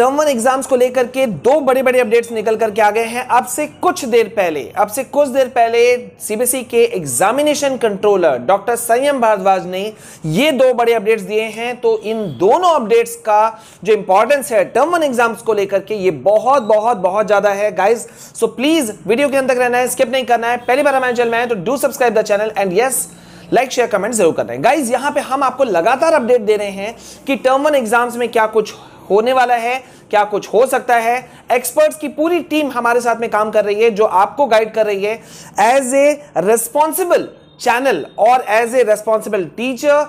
term one exams को लेकर के दो बड़े बड़े अपडेट्स निकल करके आ गए हैं अब से कुछ देर पहले अब से कुछ देर पहले सीबीएसई के examination controller doctor Sanyam Bhardwaj ने ये दो बड़े अपडेट्स दिए हैं तो इन दोनों अपडेट्स का जो इंपॉर्टेंस है टर्म वन एग्जाम्स को लेकर के ये बहुत बहुत बहुत ज्यादा है गाइज सो प्लीज वीडियो के अंदर रहना है स्किप नहीं करना है पहली बार हमारे चैनल में तो do subscribe the channel and yes like share comment जरूर कर रहे गाइज यहां पे हम आपको लगातार अपडेट दे रहे हैं कि टर्म वन एग्जाम्स में क्या कुछ होने वाला है क्या कुछ हो सकता है एक्सपर्ट्स की पूरी टीम हमारे साथ में काम कर रही है जो आपको गाइड कर रही है एज ए रेस्पॉन्सिबल चैनल और एज ए रेस्पॉन्सिबल टीचर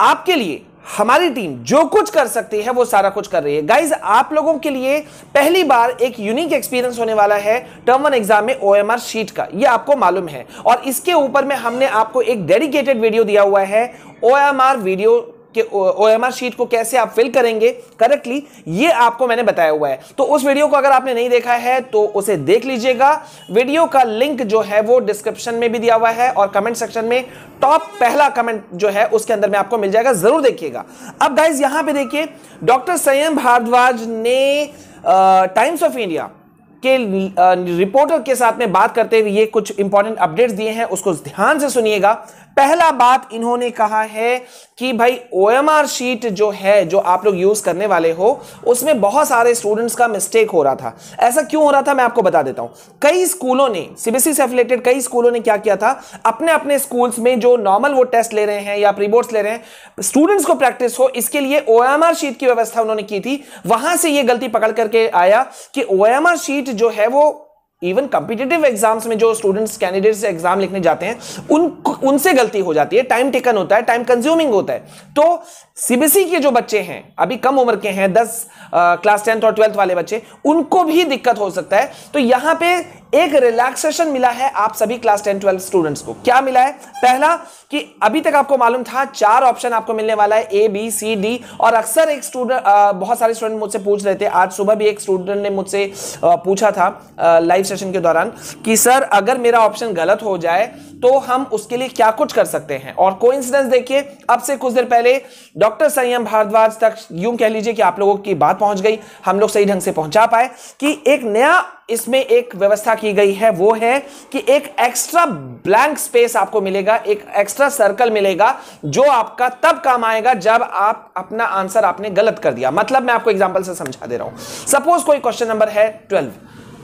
आपके लिए हमारी टीम जो कुछ कर सकती है वो सारा कुछ कर रही है गाइज आप लोगों के लिए पहली बार एक यूनिक एक्सपीरियंस होने वाला है टर्म वन एग्जाम में ओएमआर शीट का ये आपको मालूम है और इसके ऊपर में हमने आपको एक डेडिकेटेड वीडियो दिया हुआ है ओएमआर वीडियो कि ओएमआर शीट को कैसे आप फिल करेंगे करेक्टली ये आपको मैंने बताया हुआ है तो उस वीडियो को अगर आपने नहीं देखा है तो उसे देख लीजिएगा वीडियो का लिंक जो है वो डिस्क्रिप्शन में भी दिया हुआ है और कमेंट सेक्शन में टॉप पहला कमेंट जो है उसके अंदर में आपको मिल जाएगा जरूर देखिएगा अब गाइज यहां पर देखिए डॉक्टर संयम भारद्वाज ने टाइम्स ऑफ इंडिया के रिपोर्टर के साथ में बात करते हुए ये कुछ इंपॉर्टेंट अपडेट्स दिए हैं उसको ध्यान से सुनिएगा पहला बात इन्होंने कहा है कि भाई आर शीट जो है जो आप लोग यूज करने वाले हो उसमें बहुत सारे स्टूडेंट्स का मिस्टेक हो रहा था ऐसा क्यों हो रहा था मैं आपको बता देता हूं कई स्कूलों ने सीबीएसई से रिलेटेड कई स्कूलों ने क्या किया था अपने अपने स्कूल्स में जो नॉर्मल वो टेस्ट ले रहे हैं या प्रीबोर्ड्स ले रहे हैं स्टूडेंट्स को प्रैक्टिस हो इसके लिए आर शीट की व्यवस्था उन्होंने की थी वहां से यह गलती पकड़ करके आया कि आर शीट जो है वो इवन कॉम्पिटेटिव एग्जाम्स में जो स्टूडेंट्स कैंडिडेट्स एग्जाम लिखने जाते हैं उन उनसे गलती हो जाती है टाइम टेकन होता है टाइम कंज्यूमिंग होता है तो सीबीएसई e के जो बच्चे हैं अभी कम उम्र के हैं दस क्लास टेंथ और ट्वेल्थ वाले बच्चे उनको भी दिक्कत हो सकता है तो यहां पे एक रिलैक्सेशन मिला है आप सभी क्लास टेन ट्वेल्व स्टूडेंट्स को क्या मिला है पहला कि अभी तक आपको मालूम था चार ऑप्शन आपको मिलने वाला है ए बी सी डी और अक्सर एक स्टूडेंट बहुत सारे स्टूडेंट मुझसे पूछ रहे थे आज सुबह भी एक स्टूडेंट ने मुझसे पूछा था लाइव सेशन के दौरान कि सर अगर मेरा ऑप्शन गलत हो जाए तो हम उसके लिए क्या कुछ कर सकते हैं और कोइंसिडेंस देखिए अब से कुछ देर पहले डॉक्टर संयम भारद्वाज तक यूं कह लीजिए कि आप लोगों की बात पहुंच गई हम लोग सही ढंग से पहुंचा पाए कि एक नया इसमें एक व्यवस्था की गई है वो है कि एक एक्स्ट्रा ब्लैंक स्पेस आपको मिलेगा एक एक्स्ट्रा सर्कल मिलेगा जो आपका तब काम आएगा जब आप अपना आंसर आपने गलत कर दिया मतलब मैं आपको एग्जांपल से समझा दे रहा हूं सपोज कोई क्वेश्चन नंबर है ट्वेल्व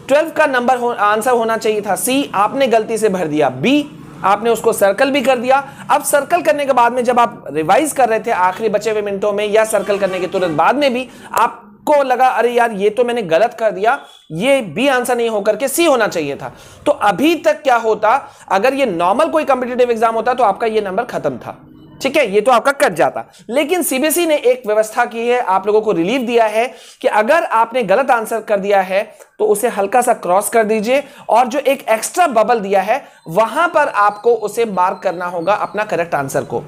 ट्वेल्व का नंबर हो, आंसर होना चाहिए था सी आपने गलती से भर दिया बी आपने उसको सर्कल भी कर दिया अब सर्कल करने के बाद में जब आप रिवाइज कर रहे थे आखिरी बचे हुए मिनटों में या सर्कल करने के तुरंत बाद में भी आप को लगा अरे यार ये तो मैंने गलत कर दिया ये बी आंसर नहीं होकर के सी होना चाहिए था तो अभी तक क्या होता अगर ये नॉर्मल कोई कॉम्पिटेटिव एग्जाम होता तो आपका ये नंबर खत्म था ठीक है ये तो आपका कट जाता लेकिन सीबीएसई e ने एक व्यवस्था की है आप लोगों को रिलीफ दिया है कि अगर आपने गलत आंसर कर दिया है तो उसे हल्का सा क्रॉस कर दीजिए और जो एक एक्स्ट्रा बबल दिया है वहां पर आपको उसे मार्क करना होगा अपना करेक्ट आंसर को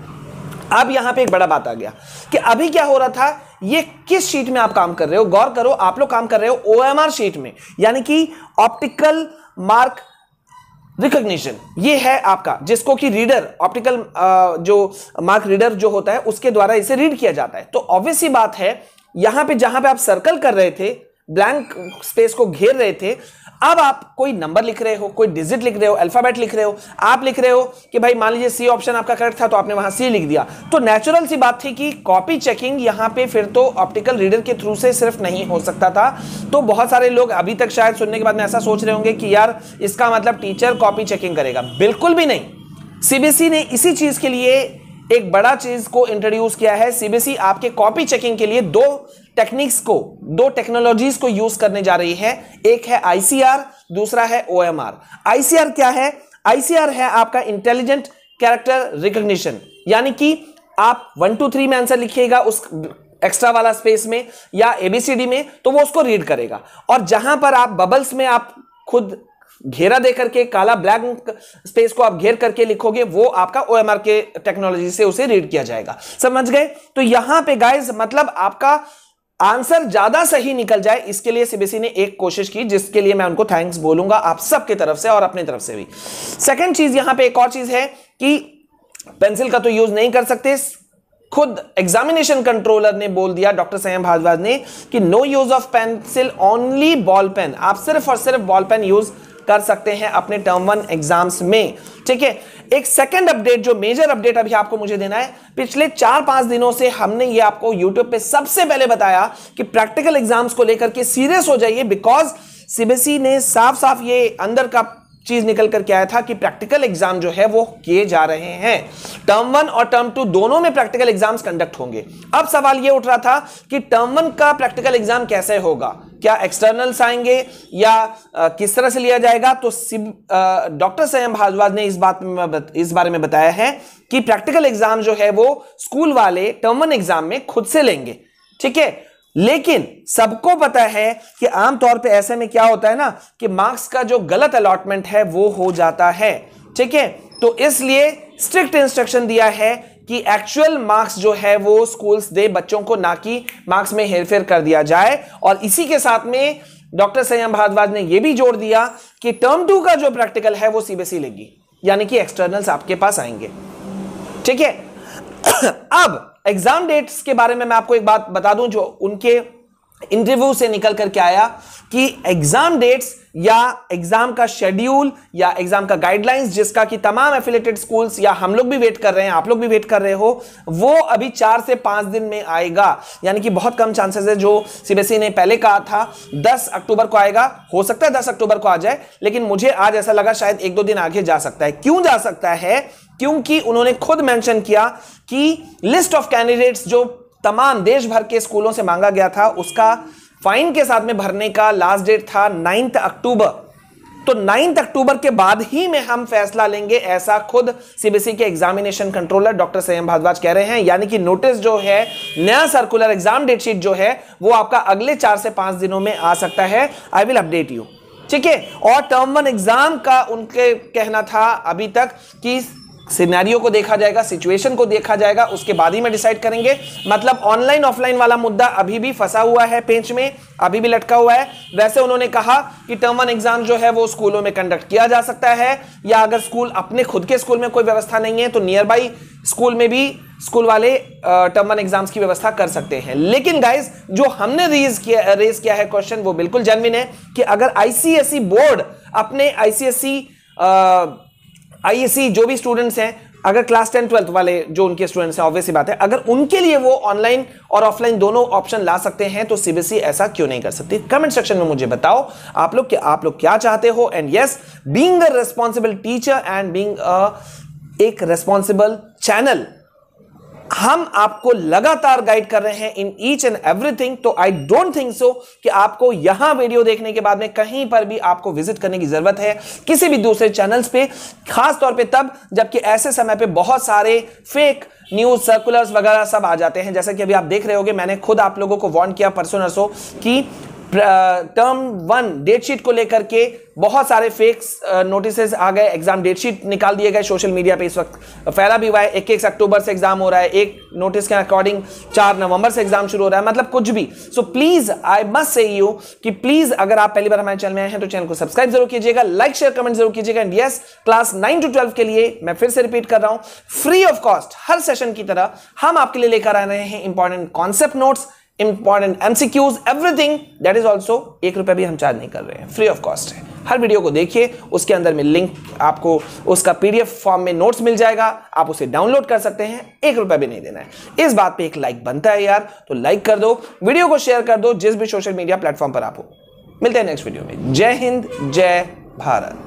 अब यहां पे एक बड़ा बात आ गया कि अभी क्या हो रहा था ये किस शीट में आप काम कर रहे हो गौर करो आप लोग काम कर रहे हो ओ शीट में यानी कि ऑप्टिकल मार्क रिकग्निशन ये है आपका जिसको कि रीडर ऑप्टिकल जो मार्क रीडर जो होता है उसके द्वारा इसे रीड किया जाता है तो ऑब्वियस ही बात है यहां पे जहां पे आप सर्कल कर रहे थे ब्लैंक स्पेस को घेर रहे थे अब आप कोई नंबर लिख रहे हो कोई डिजिट लिख रहे हो अल्फाबेट लिख रहे हो आप लिख रहे हो कि भाई मान लीजिए सी ऑप्शन आपका करेक्ट था तो आपने वहां सी लिख दिया तो नेचुरल सी बात थी कि कॉपी चेकिंग यहां पे फिर तो ऑप्टिकल रीडर के थ्रू से सिर्फ नहीं हो सकता था तो बहुत सारे लोग अभी तक शायद सुनने के बाद में ऐसा सोच रहे होंगे कि यार इसका मतलब टीचर कॉपी चेकिंग करेगा बिल्कुल भी नहीं सीबीएसई ने इसी चीज के लिए एक बड़ा चीज को इंट्रोड्यूस किया है सीबीएसई आपके कॉपी चेकिंग के लिए दो टेक्निक्स को दो टेक्नोलॉजीज को यूज करने जा रही है एक है आईसीआर दूसरा है ओएमआर आईसीआर क्या है आईसीआर है आपका इंटेलिजेंट कैरेक्टर रिकग्निशन यानी कि आप वन टू थ्री में आंसर लिखिएगा उस एक्स्ट्रा वाला स्पेस में या एबीसीडी में तो वो उसको रीड करेगा और जहां पर आप बबल्स में आप खुद घेरा दे करके काला ब्लैक स्पेस को आप घेर करके लिखोगे वो आपका ओएमआर के टेक्नोलॉजी से उसे रीड किया जाएगा समझ गए तो यहां पे गाइस मतलब आपका आंसर ज्यादा सही निकल जाए इसके लिए सीबीएसई ने एक कोशिश की जिसके लिए मैं उनको थैंक्स बोलूंगा आप सबके तरफ से और अपनी तरफ से भी सेकंड चीज यहां पे एक और चीज है कि पेंसिल का तो यूज नहीं कर सकते खुद एग्जामिनेशन कंट्रोलर ने बोल दिया डॉक्टर संयम भारद्वाज ने कि no use of pencil only ball pen आप सिर्फ और सिर्फ बॉल पेन यूज कर सकते हैं अपने टर्म वन एग्जाम्स में ठीक है एक सेकंड अपडेट जो मेजर अपडेट अभी आपको मुझे देना है पिछले चार पांच दिनों से हमने ये आपको यूट्यूब पे सबसे पहले बताया कि प्रैक्टिकल एग्जाम्स को लेकर के सीरियस हो जाइए बिकॉज सीबीएसई e ने साफ साफ ये अंदर का चीज निकल करके आया था कि प्रैक्टिकल एग्जाम जो है वो किए जा रहे हैं टर्म वन और टर्म टू दोनों में प्रैक्टिकल एग्जाम्स कंडक्ट होंगे अब सवाल ये उठ रहा था कि टर्म वन का प्रैक्टिकल एग्जाम कैसे होगा क्या एक्सटर्नल आएंगे या आ, किस तरह से लिया जाएगा तो डॉक्टर सयम भारद्वाज ने इस बात में इस बारे में बताया है कि प्रैक्टिकल एग्जाम जो है वो स्कूल वाले टर्मन एग्जाम में खुद से लेंगे ठीक है लेकिन सबको पता है कि आमतौर पर ऐसे में क्या होता है ना कि मार्क्स का जो गलत अलॉटमेंट है वो हो जाता है ठीक है तो इसलिए स्ट्रिक्ट इंस्ट्रक्शन दिया है कि एक्चुअल मार्क्स जो है वो स्कूल्स दे बच्चों को ना कि मार्क्स में हेरफेर कर दिया जाए और इसी के साथ में डॉक्टर संयम भारद्वाज ने यह भी जोड़ दिया कि टर्म टू का जो प्रैक्टिकल है वो सीबीएसई e लेगी यानी कि एक्सटर्नल्स आपके पास आएंगे ठीक है अब एग्जाम डेट्स के बारे में मैं आपको एक बात बता दूं जो उनके इंटरव्यू से निकल करके आया कि एग्जाम डेट्स या एग्जाम का शेड्यूल या एग्जाम का गाइडलाइंस जिसका कि तमाम एफिलेटेड स्कूल्स या हम लोग भी वेट कर रहे हैं आप लोग भी वेट कर रहे हो वो अभी चार से पांच दिन में आएगा यानी कि बहुत कम चांसेस है जो सीबीएसई e ने पहले कहा था दस अक्टूबर को आएगा हो सकता है दस अक्टूबर को आ जाए लेकिन मुझे आज ऐसा लगा शायद एक दो दिन आगे जा सकता है क्यों जा सकता है क्योंकि उन्होंने खुद मेंशन किया कि लिस्ट ऑफ कैंडिडेट्स जो तमाम देश भर के स्कूलों से मांगा गया था उसका फाइन के साथ में भरने का लास्ट डेट था नाइन्थ अक्टूबर तो नाइन्थ अक्टूबर के बाद ही में हम फैसला लेंगे ऐसा खुद सीबीएसई के examination controller doctor Sanyam Bhardwaj कह रहे हैं यानी कि नोटिस जो है नया सर्कुलर एग्जाम डेटशीट जो है वो आपका अगले चार से पांच दिनों में आ सकता है आई विल अपडेट यू ठीक है और टर्म वन एग्जाम का उनके कहना था अभी तक कि सिनेरियो को देखा जाएगा सिचुएशन को देखा जाएगा उसके बाद ही में डिसाइड करेंगे मतलब ऑनलाइन ऑफलाइन वाला मुद्दा अभी भी फंसा हुआ है पेंच में अभी भी लटका हुआ है वैसे उन्होंने कहा कि टर्म वन एग्जाम जो है वो स्कूलों में कंडक्ट किया जा सकता है या अगर स्कूल अपने खुद के स्कूल में कोई व्यवस्था नहीं है तो नियर बाई स्कूल में भी स्कूल वाले टर्म वन एग्जाम्स की व्यवस्था कर सकते हैं लेकिन गाइज जो हमने रेज किया रेज किया है क्वेश्चन वो बिल्कुल जनविन है कि अगर आईसीएसई बोर्ड e अपने आईसीएसई आईएससी e जो भी स्टूडेंट्स हैं अगर क्लास टेन ट्वेल्थ वाले जो उनके स्टूडेंट्स हैं ऑब्वियस बात है अगर उनके लिए वो ऑनलाइन और ऑफलाइन दोनों ऑप्शन ला सकते हैं तो सीबीएसई e ऐसा क्यों नहीं कर सकती कमेंट सेक्शन में मुझे बताओ आप लोग आप लोग क्या चाहते हो and yes being a responsible teacher and being एक रेस्पॉन्सिबल चैनल हम आपको लगातार गाइड कर रहे हैं इन ईच एंड एवरीथिंग तो आई डोंट थिंक सो कि आपको यहां वीडियो देखने के बाद में कहीं पर भी आपको विजिट करने की जरूरत है किसी भी दूसरे चैनल्स पे खास तौर पे तब जबकि ऐसे समय पे बहुत सारे फेक न्यूज सर्कुलर्स वगैरह सब आ जाते हैं जैसे कि अभी आप देख रहे होगे मैंने खुद आप लोगों को वॉन्ट किया परसों नरसों की टर्म वन डेटशीट को लेकर के बहुत सारे फेक्स नोटिस आ गए एग्जाम डेटशीट निकाल दिए गए सोशल मीडिया पे इस वक्त फैला भी हुआ है एक एक अक्टूबर से एग्जाम हो रहा है एक नोटिस के अकॉर्डिंग चार नवंबर से एग्जाम शुरू हो रहा है मतलब कुछ भी so please I must say you कि प्लीज अगर आप पहली बार हमारे चैनल में आए हैं तो चैनल को सब्सक्राइब जरूर कीजिएगा लाइक शेयर कमेंट जरूर कीजिएगा and yes class nine to twelve के लिए मैं फिर से रिपीट कर रहा हूं फ्री ऑफ कॉस्ट हर सेशन की तरह हम आपके लिए लेकर आ रहे हैं important concept notes important MCQs everything that is also एक रुपया भी हम चार्ज नहीं कर रहे हैं फ्री ऑफ कॉस्ट है हर वीडियो को देखिए उसके अंदर में लिंक आपको उसका पीडीएफ फॉर्म में नोट्स मिल जाएगा आप उसे डाउनलोड कर सकते हैं एक रुपया भी नहीं देना है इस बात पे एक लाइक बनता है यार तो लाइक कर दो वीडियो को शेयर कर दो जिस भी सोशल मीडिया प्लेटफॉर्म पर आप हो मिलते हैं नेक्स्ट वीडियो में जय हिंद जय भारत